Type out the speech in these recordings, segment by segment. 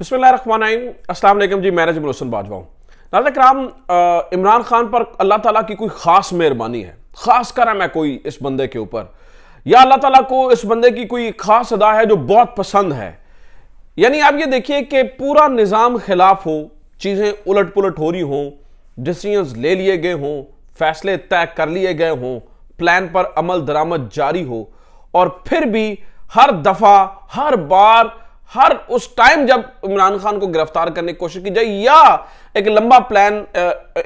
अस्सलाम वालेकुम जी मैं रजब रोशन बाजवा हूँ नाजन कराम इमरान खान पर अल्लाह ताला की कोई ख़ास मेहरबानी है ख़ास कर है कोई इस बंदे के ऊपर या अल्लाह ताला को इस बंदे की कोई ख़ास अदा है जो बहुत पसंद है यानी आप ये देखिए कि पूरा निज़ाम खिलाफ हो चीज़ें उलट पुलट हो रही हों डिसीजन ले लिए गए हों फैसले तय कर लिए गए हों प्लान पर अमल दरामद जारी हो और फिर भी हर दफ़ा हर बार हर उस टाइम जब इमरान खान को गिरफ्तार करने की कोशिश की जाए या एक लंबा प्लान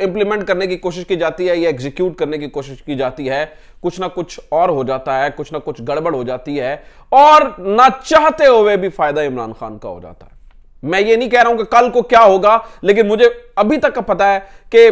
इंप्लीमेंट करने की कोशिश की जाती है या एग्जीक्यूट करने की कोशिश की जाती है कुछ ना कुछ और हो जाता है कुछ ना कुछ गड़बड़ हो जाती है और ना चाहते हुए भी फायदा इमरान खान का हो जाता है मैं ये नहीं कह रहा हूं कि कल को क्या होगा लेकिन मुझे अभी तक पता है कि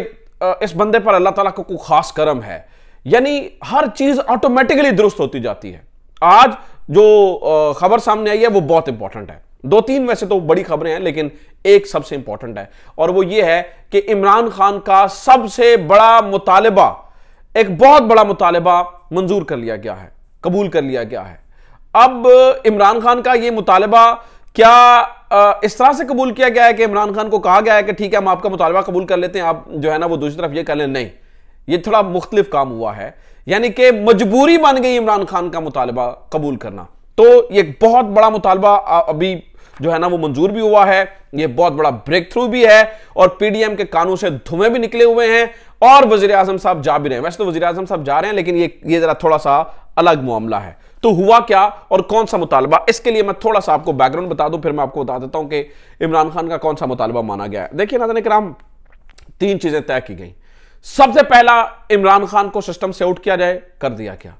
इस बंदे पर अल्लाह तला का कोई खास करम है यानी हर चीज ऑटोमेटिकली दुरुस्त होती जाती है आज जो खबर सामने आई है वो बहुत इंपॉर्टेंट है दो तीन वैसे तो बड़ी खबरें हैं लेकिन एक सबसे इंपॉर्टेंट है और वो ये है कि इमरान खान का सबसे बड़ा मुतालबा एक बहुत बड़ा मुतालबा मंजूर कर लिया गया है कबूल कर लिया गया है अब इमरान खान का ये मुतालबा क्या इस तरह से कबूल किया गया है कि इमरान खान को कहा गया है कि ठीक है हम आपका मुतालबा कबूल कर लेते हैं आप जो है ना वो दूसरी तरफ ये कर लें नहीं ये थोड़ा मुख्तलिफ काम हुआ है यानी कि मजबूरी बन गई इमरान खान का मुतालबा कबूल करना तो ये बहुत बड़ा मुतालबा अभी जो है ना वो मंजूर भी हुआ है ये बहुत बड़ा ब्रेक थ्रू भी है और पीडीएम के कानों से धुएं भी निकले हुए हैं और वजीर आजम साहब जा भी रहे हैं वैसे तो वजी आजम साहब जा रहे हैं लेकिन ये ये जरा थोड़ा सा अलग मामला है तो हुआ क्या और कौन सा मुतालबा इसके लिए मैं थोड़ा सा आपको बैकग्राउंड बता दूं फिर मैं आपको बता देता हूं कि इमरान खान का कौन सा मुतालबा माना गया है देखिए नाजन कराम तीन चीजें तय की गई सबसे पहला इमरान खान को सिस्टम से आउट किया जाए कर दिया गया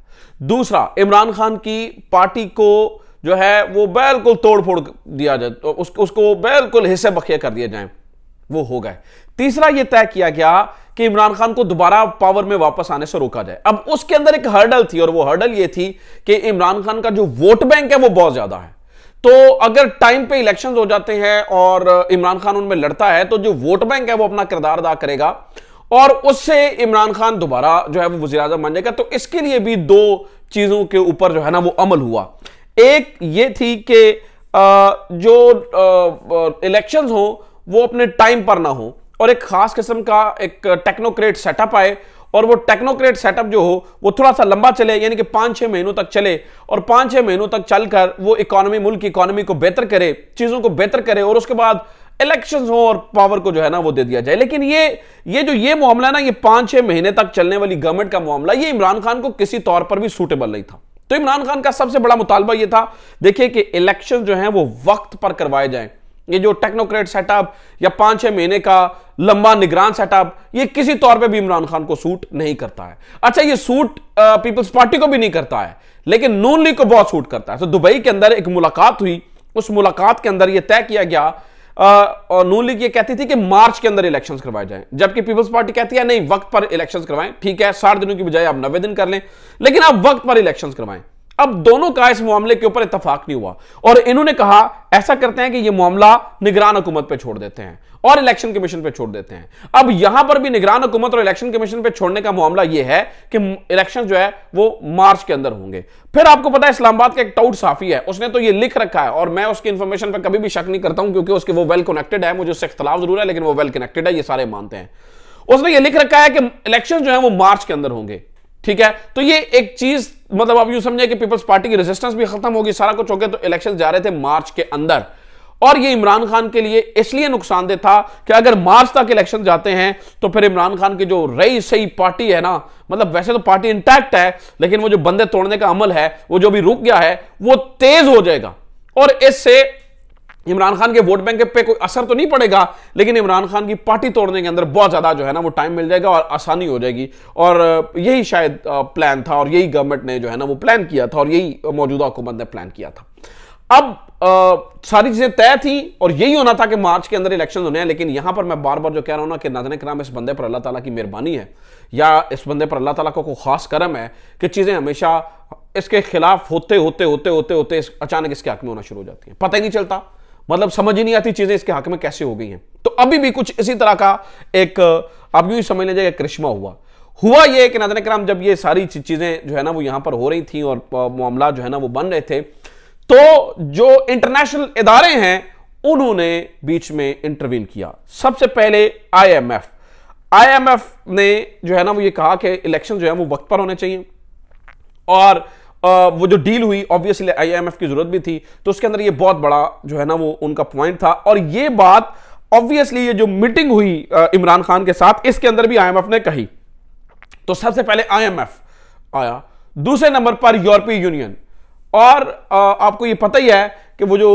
दूसरा इमरान खान की पार्टी को जो है वो बिल्कुल तोड़ फोड़ दिया जाए तो उस, उसको बिल्कुल हिस्से बखिया कर दिया जाए वो हो गए तीसरा ये तय किया गया कि इमरान खान को दोबारा पावर में वापस आने से रोका जाए अब उसके अंदर एक हर्डल थी और वो हर्डल ये थी कि इमरान खान का जो वोट बैंक है वो बहुत ज्यादा है तो अगर टाइम पे इलेक्शन हो जाते हैं और इमरान खान उनमें लड़ता है तो जो वोट बैंक है वो अपना किरदार अदा करेगा और उससे इमरान खान दोबारा जो है वो वजी अजम बन जाएगा तो इसके लिए भी दो चीज़ों के ऊपर जो है ना वो अमल हुआ एक ये थी कि जो इलेक्शन हों वो अपने टाइम पर ना हो और एक खास किस्म का एक टेक्नोक्रेट सेटअप आए और वो टेक्नोक्रेट सेटअप जो हो वो थोड़ा सा लंबा चले यानी कि पाँच छः महीनों तक चले और पाँच छः महीनों तक चलकर वो इकोनॉमी मुल्क की इकोनॉमी को बेहतर करे चीज़ों को बेहतर करे और उसके बाद इलेक्शन हो और पावर को जो है ना वो दे दिया जाए लेकिन ये ये जो ये मामला ना ये पांच छह महीने तक चलने वाली गवर्नमेंट का मामला ये इमरान खान को किसी तौर पर भी सूटेबल नहीं था तो इमरान खान का सबसे बड़ा मुतालबा ये था देखिए कि इलेक्शन जो है वो वक्त पर करवाए जाए ये जो टेक्नोक्रेट सेटअप या पांच छह महीने का लंबा निगरान सेटअप ये किसी तौर पे भी इमरान खान को सूट नहीं करता है अच्छा ये सूट पीपल्स पार्टी को भी नहीं करता है लेकिन नून लीग को बहुत सूट करता है तो दुबई के अंदर एक मुलाकात हुई उस मुलाकात के अंदर ये तय किया गया नू लीग ये कहती थी कि मार्च के अंदर इलेक्शंस करवाए जाएं जबकि पीपल्स पार्टी कहती है नहीं वक्त पर इलेक्शंस करवाएं ठीक है साठ दिनों की बजाय आप नब्बे दिन कर लें लेकिन आप वक्त पर इलेक्शंस करवाएं अब दोनों का इस मामले के ऊपर इतफाक नहीं हुआ और इन्होंने कहा ऐसा करते हैं कि यह मामला निगरान हुकूमत पर छोड़ देते हैं और इलेक्शन कमीशन पर छोड़ देते हैं अब यहां पर भी निगरान हुकूमत और इलेक्शन कमीशन पर छोड़ने का मामला यह है कि इलेक्शन जो है वो मार्च के अंदर होंगे फिर आपको पता है इस्लामाबाद का एक टाउट साफी है उसने तो ये लिख रखा है और मैं उसकी इंफॉर्मेशन पर कभी भी शक नहीं करता हूं क्योंकि उसके वो वेल कनेक्टेड है मुझे उससे इख्तलाफ जरूर है लेकिन वो वेल कनेक्टेड है ये सारे मानते हैं उसने ये लिख रखा है कि इलेक्शन जो है वो मार्च के अंदर होंगे ठीक है तो ये एक चीज मतलब आप यू समझे कि पीपल्स पार्टी की रेजिस्टेंस भी खत्म होगी सारा कुछ हो गया तो इलेक्शन जा रहे थे मार्च के अंदर और ये इमरान खान के लिए इसलिए नुकसानदेह था कि अगर मार्च तक इलेक्शन जाते हैं तो फिर इमरान खान की जो रई सही पार्टी है ना मतलब वैसे तो पार्टी इंटैक्ट है लेकिन वो जो बंदे तोड़ने का अमल है वो जो भी रुक गया है वो तेज हो जाएगा और इससे इमरान खान के वोट बैंक पे कोई असर तो नहीं पड़ेगा लेकिन इमरान खान की पार्टी तोड़ने के अंदर बहुत ज़्यादा जो है ना वो टाइम मिल जाएगा और आसानी हो जाएगी और यही शायद प्लान था और यही गवर्नमेंट ने जो है ना वो प्लान किया था और यही मौजूदा हुकूमत ने प्लान किया था अब आ, सारी चीजें तय थी और यही होना था कि मार्च के अंदर इलेक्शन होने हैं लेकिन यहां पर मैं बार बार जो कह रहा हूं ना कि नाजन कराम इस बंदे पर अल्लाह ताला की मेहरबानी है या इस बंदे पर अल्लाह ताला का को कोई खास करम है कि चीजें हमेशा इसके खिलाफ होते होते होते होते होते इस अचानक इसके हक में होना शुरू हो जाती है पता ही नहीं चलता मतलब समझ ही नहीं आती चीजें इसके हक में कैसे हो गई हैं तो अभी भी कुछ इसी तरह का एक आप यूं समझ लीजिए करिश्मा हुआ हुआ यह कि नादन कराम जब ये सारी चीजें जो है ना वो यहां पर हो रही थी और मामला जो है ना वो बन रहे थे तो जो इंटरनेशनल इदारे हैं उन्होंने बीच में इंटरवीन किया सबसे पहले आईएमएफ आईएमएफ ने जो है ना वो ये कहा कि इलेक्शन जो है वो वक्त पर होने चाहिए और वो जो डील हुई ऑब्वियसली आईएमएफ की जरूरत भी थी तो उसके अंदर ये बहुत बड़ा जो है ना वो उनका पॉइंट था और ये बात ऑब्वियसली ये जो मीटिंग हुई इमरान खान के साथ इसके अंदर भी आईएमएफ ने कही तो सबसे पहले आईएमएफ आया दूसरे नंबर पर यूरोपीय यूनियन और आपको ये पता ही है कि वो जो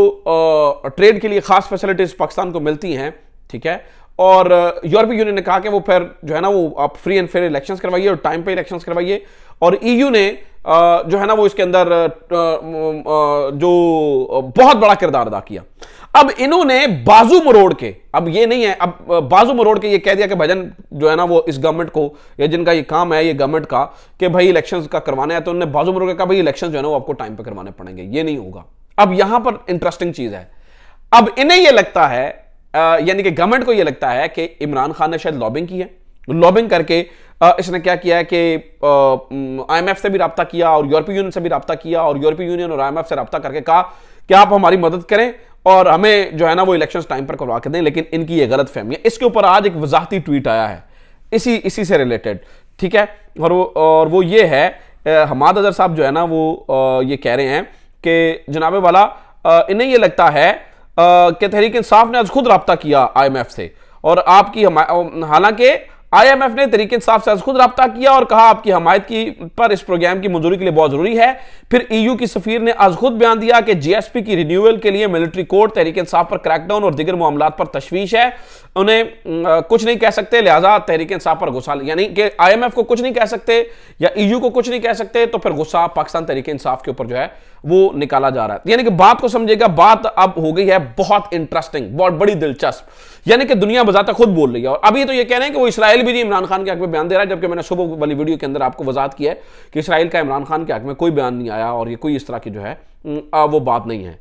ट्रेड के लिए खास फैसिलिटीज पाकिस्तान को मिलती हैं ठीक है और यूरोपीय यूनियन ने कहा कि वो फिर जो है ना वो आप फ्री एंड फेयर इलेक्शंस करवाइए और टाइम पे इलेक्शंस करवाइए और ईयू e ने जो है ना वो इसके अंदर जो बहुत बड़ा किरदार अदा किया अब इन्होंने बाजू मरोड़ के अब ये नहीं है अब बाजू मरोड़ के ये कह दिया कि भजन जो है ना वो इस गवर्नमेंट को या जिनका ये काम है ये गवर्नमेंट का कि भाई इलेक्शन का करवाना है तो उन्होंने बाजू मरोड़ के कहा भाई इलेक्शन जो है ना वो आपको टाइम पर करवाने पड़ेंगे ये नहीं होगा अब यहां पर इंटरेस्टिंग चीज है अब इन्हें यह लगता है यानी कि गवर्नमेंट को यह लगता है कि इमरान खान ने शायद लॉबिंग की है लॉबिंग करके इसने क्या किया है कि आईएमएफ से भी रबता किया और यूरोपीय यूनियन से भी रबता किया और यूरोपीय यूनियन और आईएमएफ से रबता करके कहा कि आप हमारी मदद करें और हमें जो है ना वो इलेक्शन टाइम पर करवा के दें लेकिन इनकी ये गलत फहमी है इसके ऊपर आज एक वजाहती ट्वीट आया है इसी इसी से रिलेटेड ठीक है और वो और वो ये है हमाद अजहर साहब जो है ना वो ये कह रहे हैं कि जनाबे वाला इन्हें ये लगता है कि तहरीक इंसाफ ने आज खुद रबता किया एफ़ से और आपकी हालांकि आईएमएफ ने तरीके साफ से खुद रबता किया और कहा आपकी हमायत की पर इस प्रोग्राम की मंजूरी के लिए बहुत जरूरी है फिर ईयू e की सफीर ने आज खुद बयान दिया कि जीएसपी की रिन्यूअल के लिए मिलिट्री कोर्ट तहरीक इंसाफ पर क्रैकडाउन और दिगर मामला पर तशवीश है उन्हें कुछ नहीं कह सकते लिहाजा तहरीक इंसाफ पर गुस्सा यानी कि आई को कुछ नहीं कह सकते या ई e को कुछ नहीं कह सकते तो फिर गुस्सा पाकिस्तान तहरीक इंसाफ के ऊपर जो है वो निकाला जा रहा है यानी कि बात को समझेगा बात अब हो गई है बहुत इंटरेस्टिंग बहुत बड़ी दिलचस्प यानी कि दुनिया बजाता खुद बोल रही है और अभी तो ये कह रहे हैं कि वो इसराइल भी नहीं इमरान खान के हक में बयान दे रहा है जबकि मैंने सुबह वाली वीडियो के अंदर आपको वजात किया है कि इसराइल का इमरान खान के हक में कोई बयान नहीं आया और ये कोई इस तरह की जो है वो बात नहीं है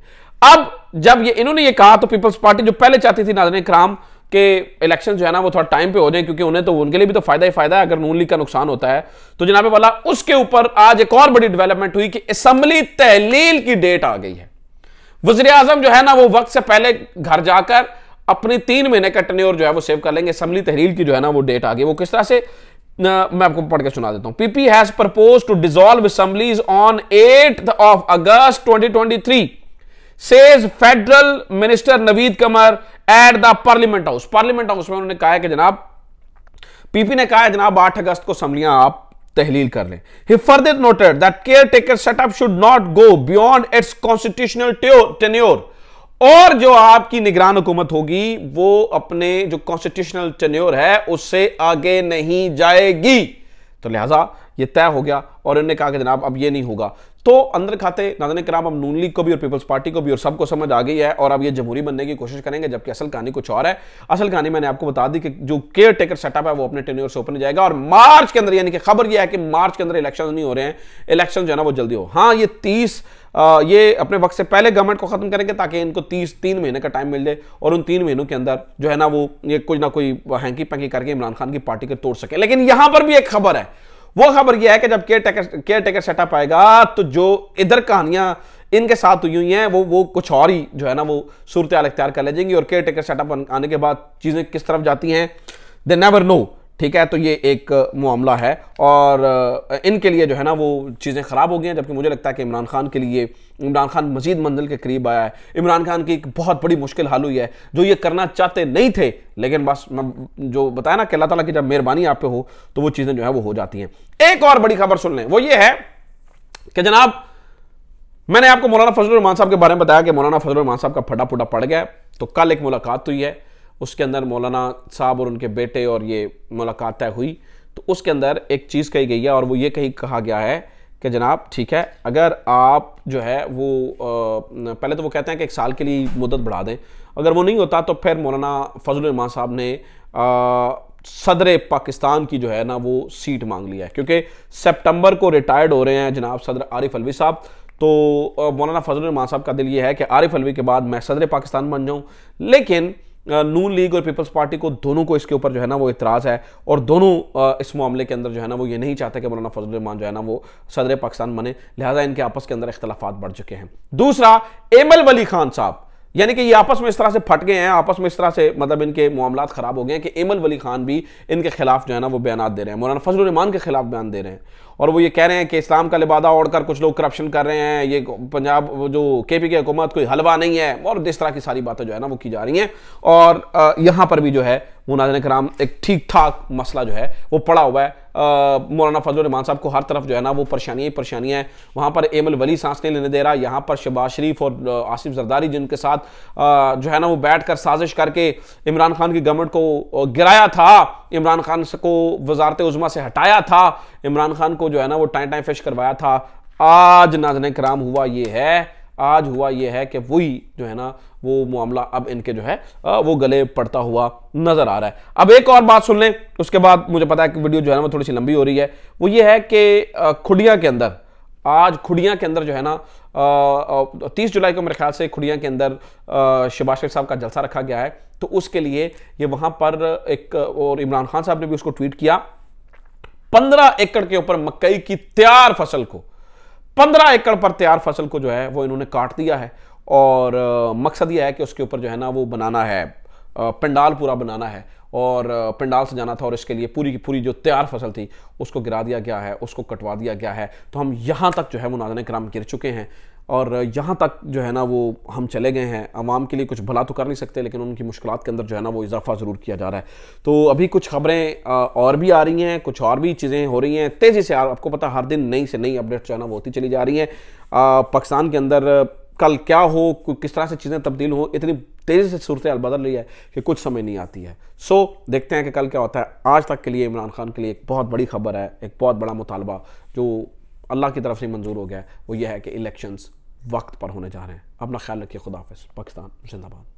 अब जब ये इन्होंने ये कहा तो पीपल्स पार्टी जो पहले चाहती थी नाजन कराम कि इलेक्शन जो है ना वो थोड़ा टाइम पे हो जाए क्योंकि उन्हें तो उनके लिए भी तो फायदा ही फायदा है अगर नून लीग का नुकसान होता है तो जनाबे वाला उसके ऊपर आज एक और बड़ी डेवलपमेंट हुई कि असम्बली तहलील की डेट आ गई है वजीर आजम जो है ना वो वक्त से पहले घर जाकर अपने तीन महीने का टनोर जो है वो सेव कर लेंगे असम्बली तहलील की जो है ना वो डेट आ गई वो किस तरह से ना, मैं आपको पढ़ के सुना देता हूं PP has propose to dissolve assemblies on eight of August twenty twenty three says federal minister Naveed Qamar at the parliament house parliament house में उन्होंने कहा है कि जनाब पीपी ने कहा है जनाब 8 अगस्त को असम्बलियां आप तहलील कर लें he further noted that caretaker setup should not go beyond its constitutional tenure और जो आपकी निगरान हुकूमत होगी वो अपने जो कॉन्स्टिट्यूशनल टेन्योर है उससे आगे नहीं जाएगी तो लिहाजा ये तय हो गया और इन्होंने कहा कि जनाब अब ये नहीं होगा तो अंदर खाते नादने कराम अब नून लीग को भी और पीपल्स पार्टी को भी और सबको समझ आ गई है और अब ये जमहूरी बनने की कोशिश करेंगे जबकि असल कहानी कुछ और है असल कहानी मैंने आपको बता दी कि जो केयर टेकर सेटअप है वो अपने टेन से ओपन जाएगा और मार्च के अंदर यानी कि खबर यह है कि मार्च के अंदर इलेक्शन नहीं हो रहे हैं इलेक्शन जो है ना वो जल्दी हो हाँ ये तीस ये अपने वक्त से पहले गवर्नमेंट को ख़त्म करेंगे ताकि इनको तीस तीन महीने का टाइम मिल जाए और उन तीन महीनों के अंदर जो है ना वो ये कुछ ना कोई हैंकी पैंकी करके इमरान खान की पार्टी को तोड़ सके लेकिन यहां पर भी एक खबर है वो खबर यह है कि जब caretaker caretaker setup आएगा तो जो इधर कहानियां इनके साथ हुई हुई हैं वो वो कुछ और ही जो है ना वो सूरत अख्तियार कर ले जाएंगी और केयर टेकर सेटअप आने के बाद चीज़ें किस तरफ जाती हैं दे नेवर नो ठीक है तो ये एक मामला है और इनके लिए जो है ना वो चीज़ें ख़राब हो गई हैं जबकि मुझे लगता है कि इमरान खान के लिए इमरान खान मजीद मंजिल के करीब आया है इमरान खान की एक बहुत बड़ी मुश्किल हाल हुई है जो ये करना चाहते नहीं थे लेकिन बस जो बताया ना कि अल्लाह ताला की जब मेहरबानी आप पे हो तो वो चीज़ें जो है वो हो जाती हैं एक और बड़ी खबर सुन लें वो ये है कि जनाब मैंने आपको मौलाना फजल साहब के बारे में बताया कि मौलाना फजल साहब का फटा पड़ गया तो कल एक मुलाकात हुई है उसके अंदर मौलाना साहब और उनके बेटे और ये मुलाकातें हुई तो उसके अंदर एक चीज़ कही गई है और वो ये कही कहा गया है कि जनाब ठीक है अगर आप जो है वो आ, पहले तो वो कहते हैं कि एक साल के लिए मुदत बढ़ा दें अगर वो नहीं होता तो फिर मौलाना फजल साहब ने सदर पाकिस्तान की जो है ना वो सीट मांग लिया है क्योंकि सेप्टंबर को रिटायर्ड हो रहे हैं जनाब सदर आरिफ अलवी साहब तो मौलाना फजल साहब का दिल ये है कि आरिफ अलवी के बाद मैं सदर पाकिस्तान बन जाऊँ लेकिन नून लीग और पीपल्स पार्टी को दोनों को इसके ऊपर जो है ना वो इतराज़ है और दोनों इस मामले के अंदर जो है ना वो ये नहीं चाहते कि मौलाना फजल रमान जो है ना वो सदर पाकिस्तान बने लिहाजा इनके आपस के अंदर इख्तलाफात बढ़ चुके हैं दूसरा एमल वली खान साहब यानी कि ये आपस में इस तरह से फट गए हैं आपस में इस तरह से मतलब इनके मामला ख़राब हो गए हैं कि एमल वली खान भी इनके खिलाफ जो है ना वो बयान दे रहे हैं मौलाना फजलरहमान के खिलाफ बयान दे रहे हैं और वो ये कह रहे हैं कि इस्लाम का लिबादा ओढ़कर कुछ लोग करप्शन कर रहे हैं ये पंजाब जो के पी की हुकूमत कोई हलवा नहीं है और इस तरह की सारी बातें जो है ना वो की जा रही हैं और यहाँ पर भी जो है वो नाजन कराम एक ठीक ठाक मसला जो है वो पड़ा हुआ है मौलाना फजल रमान साहब को हर तरफ जो है ना वो परेशानियाँ ही परेशानियाँ हैं वहाँ पर एमल वली सांस नहीं लेने दे रहा यहाँ पर शबाज शरीफ और आसिफ जरदारी जिनके साथ आ, जो है ना वो बैठ कर साजिश करके इमरान खान की गवर्नमेंट को गिराया था इमरान खान को वजारत उजमा से हटाया था इमरान खान को जो है ना वो टाइम टाइम फिश करवाया था आज नाजन कराम हुआ ये है आज हुआ यह है कि वही जो है ना वो मामला अब इनके जो है वो गले पड़ता हुआ नजर आ रहा है अब एक और बात सुन लें उसके बाद मुझे पता है कि वीडियो जो है ना वो थोड़ी सी लंबी हो रही है वो ये है कि खुडिया के अंदर आज खुड़िया के अंदर जो है ना तीस जुलाई को मेरे ख्याल से खुड़िया के अंदर शिबाज शेख साहब का जलसा रखा गया है तो उसके लिए ये वहां पर एक और इमरान खान साहब ने भी उसको ट्वीट किया पंद्रह एकड़ के ऊपर मकई की तैयार फसल को पंद्रह एकड़ पर तैयार फसल को जो है वो इन्होंने काट दिया है और मकसद यह है कि उसके ऊपर जो है ना वो बनाना है पंडाल पूरा बनाना है और पंडाल से जाना था और इसके लिए पूरी की पूरी जो तैयार फसल थी उसको गिरा दिया गया है उसको कटवा दिया गया है तो हम यहाँ तक जो है वो नाजन कराम गिर चुके हैं और यहाँ तक जो है ना वो हम चले गए हैं आवाम के लिए कुछ भला तो कर नहीं सकते लेकिन उनकी मुश्किल के अंदर जो है ना वो इजाफा ज़रूर किया जा रहा है तो अभी कुछ खबरें और भी आ रही हैं कुछ और भी चीज़ें हो रही हैं तेज़ी से आपको पता हर दिन नई से नई अपडेट जो है ना वो होती चली जा रही हैं पाकिस्तान के अंदर कल क्या हो किस तरह से चीज़ें तब्दील हो इतनी तेज़ी से सूरत बदल रही है कि कुछ समय नहीं आती है सो so, देखते हैं कि कल क्या होता है आज तक के लिए इमरान खान के लिए एक बहुत बड़ी खबर है एक बहुत बड़ा मुतालबा जो अल्लाह की तरफ से मंजूर हो गया है वो यह है कि इलेक्शंस वक्त पर होने जा रहे हैं अपना ख्याल रखिए खुदाफिज पाकिस्तान जिंदाबाद